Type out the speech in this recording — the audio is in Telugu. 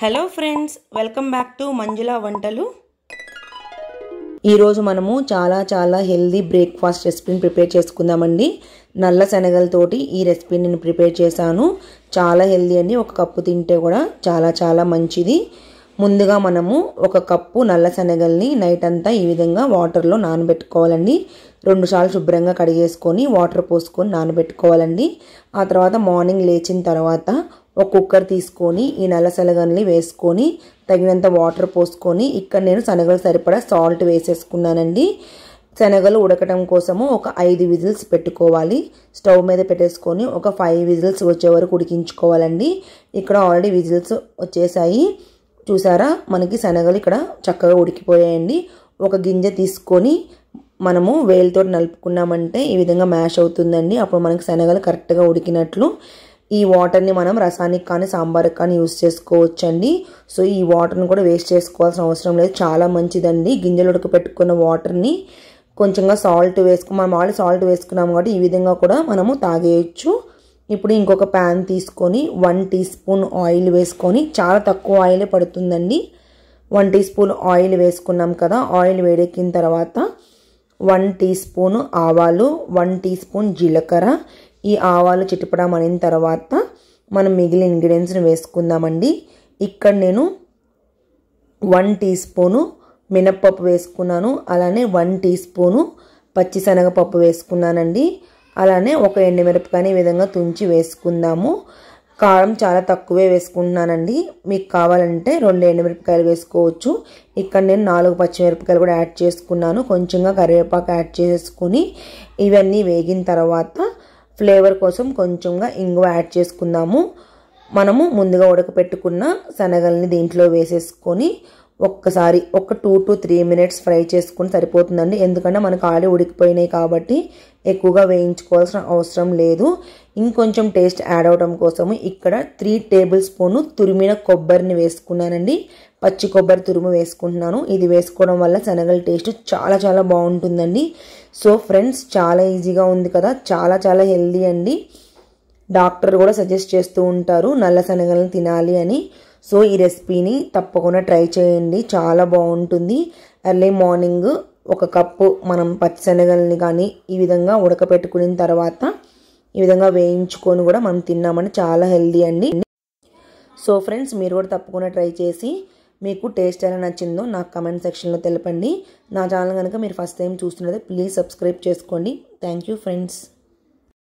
hello friends welcome back to Manjula వంటలు ఈరోజు మనము చాలా చాలా హెల్దీ బ్రేక్ఫాస్ట్ రెసిపీని ప్రిపేర్ చేసుకుందామండి నల్ల శనగలతోటి ఈ రెసిపీని నేను ప్రిపేర్ చేశాను చాలా హెల్దీ అని ఒక కప్పు తింటే కూడా చాలా చాలా మంచిది ముందుగా మనము ఒక కప్పు నల్ల శనగల్ని నైట్ అంతా ఈ విధంగా వాటర్లో నానబెట్టుకోవాలండి రెండుసార్లు శుభ్రంగా కడిగేసుకొని వాటర్ పోసుకొని నానబెట్టుకోవాలండి ఆ తర్వాత మార్నింగ్ లేచిన తర్వాత ఒక కుక్కర్ తీసుకొని ఈ నల్ల శనగల్ని వేసుకొని తగినంత వాటర్ పోసుకొని ఇక్కడ నేను శనగలు సరిపడా సాల్ట్ వేసేసుకున్నానండి శనగలు ఉడకటం కోసము ఒక ఐదు విజిల్స్ పెట్టుకోవాలి స్టవ్ మీద పెట్టేసుకొని ఒక ఫైవ్ విజిల్స్ వచ్చే వరకు ఉడికించుకోవాలండి ఇక్కడ ఆల్రెడీ విజిల్స్ వచ్చేసాయి చూసారా మనకి శనగలు ఇక్కడ చక్కగా ఉడికిపోయాయండి ఒక గింజ తీసుకొని మనము వేలితో నలుపుకున్నామంటే ఈ విధంగా మ్యాష్ అవుతుందండి అప్పుడు మనకి శనగలు కరెక్ట్గా ఉడికినట్లు ఈ వాటర్ని మనం రసానికి కానీ సాంబార్కి కానీ యూస్ చేసుకోవచ్చండి సో ఈ వాటర్ని కూడా వేస్ట్ చేసుకోవాల్సిన అవసరం లేదు చాలా మంచిదండి గింజలు ఉడకపెట్టుకున్న వాటర్ని కొంచెంగా సాల్ట్ వేసుకు మనం ఆల్రెడీ సాల్ట్ వేసుకున్నాము కాబట్టి ఈ విధంగా కూడా మనము తాగేయచ్చు ఇప్పుడు ఇంకొక ప్యాన్ తీసుకొని వన్ టీ స్పూన్ ఆయిల్ వేసుకొని చాలా తక్కువ ఆయిలే పడుతుందండి వన్ టీ స్పూన్ ఆయిల్ వేసుకున్నాం కదా ఆయిల్ వేడెక్కిన తర్వాత వన్ టీ స్పూన్ ఆవాలు వన్ టీ స్పూన్ జీలకర్ర ఈ ఆవాలు చిటిపడం అనిన తర్వాత మనం మిగిలిన ఇంగ్రీడియంట్స్ని వేసుకుందామండి ఇక్కడ నేను వన్ టీ స్పూను మినప్పప్పు వేసుకున్నాను అలానే వన్ టీ స్పూను పచ్చిశనగపప్పు వేసుకున్నానండి అలానే ఒక ఎండుమిరపకాయని ఈ విధంగా తుంచి వేసుకుందాము కారం చాలా తక్కువే వేసుకుంటున్నానండి మీకు కావాలంటే రెండు ఎండుమిరపకాయలు వేసుకోవచ్చు ఇక్కడ నేను నాలుగు పచ్చిమిరపకాయలు కూడా యాడ్ చేసుకున్నాను కొంచెంగా కరివేపాకు యాడ్ చేసుకుని ఇవన్నీ వేగిన తర్వాత ఫ్లేవర్ కోసం కొంచెంగా ఇంగువ యాడ్ చేసుకుందాము మనము ముందుగా ఉడకపెట్టుకున్న శనగల్ని దీంట్లో వేసేసుకొని ఒక్కసారి ఒక two to three minutes fry చేసుకుని సరిపోతుందండి ఎందుకంటే మనకు ఆలు ఉడికిపోయినాయి కాబట్టి ఎక్కువగా వేయించుకోవాల్సిన అవసరం లేదు ఇంకొంచెం టేస్ట్ యాడ్ అవడం కోసము ఇక్కడ త్రీ టేబుల్ స్పూను తురిమిన కొబ్బరిని వేసుకున్నానండి పచ్చి కొబ్బరి తురుము వేసుకుంటున్నాను ఇది వేసుకోవడం వల్ల శనగల టేస్ట్ చాలా చాలా బాగుంటుందండి సో ఫ్రెండ్స్ చాలా ఈజీగా ఉంది కదా చాలా చాలా హెల్దీ అండి డాక్టర్ కూడా సజెస్ట్ చేస్తూ ఉంటారు నల్ల శనగలను తినాలి అని సో ఈ రెసిపీని తప్పకుండా ట్రై చేయండి చాలా బాగుంటుంది ఎర్లీ మార్నింగ్ ఒక కప్పు మనం పచ్చిశనగల్ని కానీ ఈ విధంగా ఉడకపెట్టుకున్న తర్వాత ఈ విధంగా వేయించుకొని కూడా మనం తిన్నామని చాలా హెల్దీ అండి సో ఫ్రెండ్స్ మీరు కూడా తప్పకుండా ట్రై చేసి మీకు టేస్ట్ ఎలా నచ్చిందో నాకు కమెంట్ సెక్షన్లో తెలపండి నా ఛానల్ కనుక మీరు ఫస్ట్ టైం చూస్తున్నది ప్లీజ్ సబ్స్క్రైబ్ చేసుకోండి థ్యాంక్ ఫ్రెండ్స్